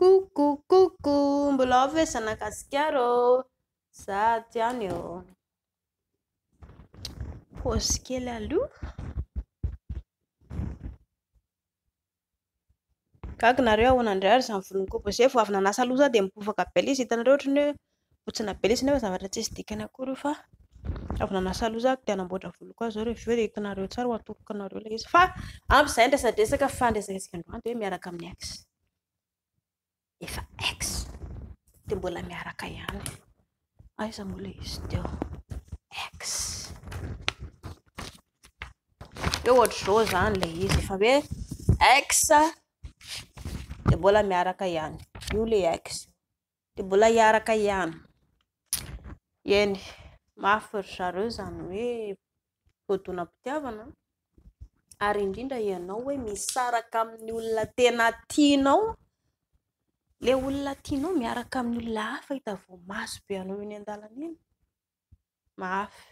kokokoko mbola av e zanakasikare zady any eo pôsy kely alo ganareo anandrary zamvolon ko avy nanasalohaza di mipofakabelaizy hitanareo atra ny e otsinaeisnzavatra ssy are sepzay ndresadresaka fandresasikandronmiaraka amin'ny a efa x dia mbola miaraka ihany aiza mola izy de o x e ohatra zao izany lay izy efa hoe x dia mbola miaraka ihany io le x dia mbola hiaraka ihany eny mafy ry zareo izany hoe fotoana mpitiavana ary indrindra ianao hoe misaraka amin'ny olona tena tianao lay olona tianao miaraka aminn'olona hafa hita vo mazo be anao ny an-dalan' iy mafy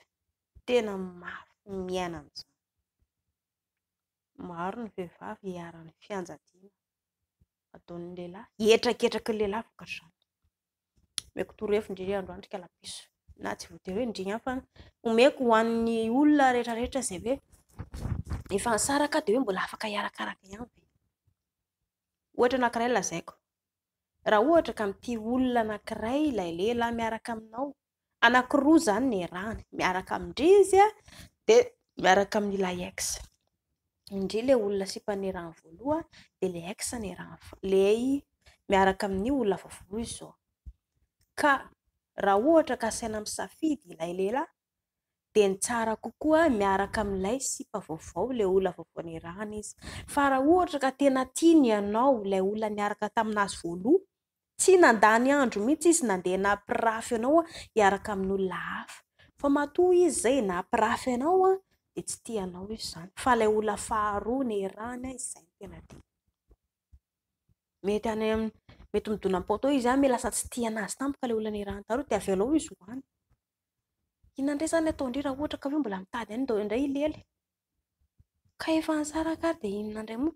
tena mafy miaina mzay maro ny vehivavy hiarany fianjadina ataony leilahy etraketrakylehilahy vokaany meko torefo ndr androandrika lapiso na tsy votehoendriya fa omeko hoanny olona reetrareetra zay oe saraka d o mbola afaka iarakaraka ay ohatra nankira lazaiko raha ohatra ka mty olona nankiray lailela miaraka aminao anakiroa zany ny rany miaraka amindrzya de miaraka amiyla dr la olona sipany rany vloa de l raha ohatra ka asaina amisafidy lalela de nytsara koa miaraka mlayla lamiaraka taminazy valoha tsy nandany andro mihitsy izy nandeana mpirafy anao iaraka amin'olona hafa fa matoa izy zay ena ampirafy anao d tsy tianao izyny lay olna haanynyayidopt izy milasa tsy tian'azy tamoka layola di avlo izy oany inandray zany ataodra raha hatra ka o mbola mitady y ddray lely ka efa nsarakary de innandraymo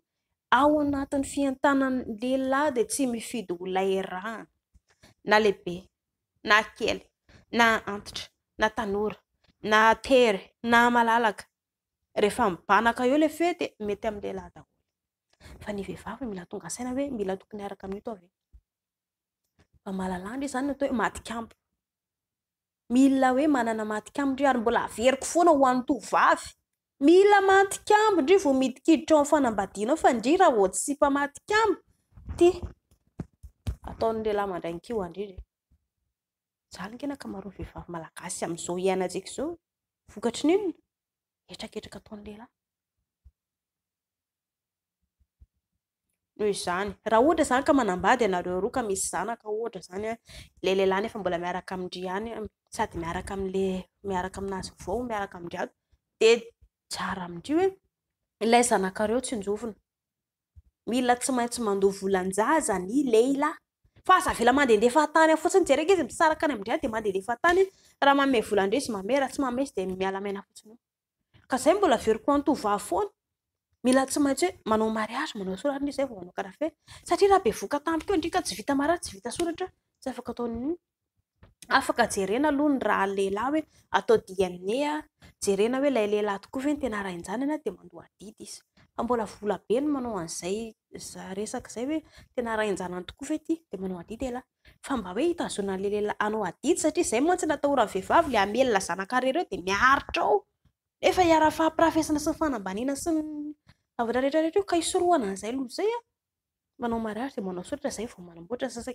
ao anatny fiantanan'leilahy di tsy mifidy olona eraa na lehibe na kely na antitra na tanora na tera na malalaka rehefa mibanaka eo ley fe di mety amiylahilahy daholo fa ny vehivavy mila tonga saina hoe mila tokony araka amin'io ato ve fa malalandra io izany ny atao hoe madikampo mina hoe manana madikampo ndre ary mbola averiko foana ho any tovavy mila matikambo ndriy va midikiditrafanambadia fa indr raha vsabatllay manrainkadrjalngenaka maro vehivavy malagasy amzao iaina siky zao vokatri nyinno etraketraka ataony leilaynoo zayaha hatra zaykaais zaylelafabla miaraka aysady miaraka iaraka aminazyvao miaraka mdrao tsara amindri hoe ilay zanakareo tsy njovina mila tsy maintsy mando volanjaza nyleilay fa aza vela mandendefahantany a fotsiny jrek izymsarak aryaybolan mila tsy maintsy hoe manao marazomana soraaharka tsy vita maaz tsy vita soratra za afaka atao afaka jerena aloha ny raha leilahy hoe atao dimnea jerena hoe lay lehilahy oko yteaaa aidy satria zay mantsy natahorany vehivavy la amelina zanakarera o de miaritra o nefa iara fahampirafesana sy ny fanambanina syny atrareetrareetra o ka isoroana nzay loayamaaora aa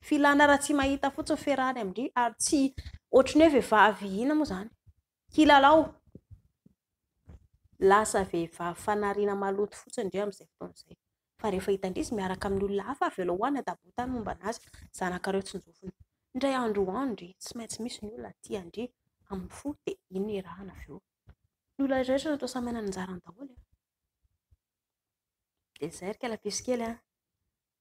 filana raha tsy mahita fotsin firahany amindri ary tsy oatriny hoe vehva vhina moa zany kilalao asa ho fosirmzayhidraraka ay olonanendray androandr tsy maintsy misy ny olonatiadr ay odina e ny olona rtra natao samananjarandaoly e. d zarykelabisykely a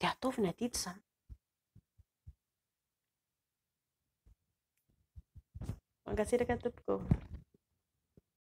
dia ataovana didy izay mankatsiraka toboka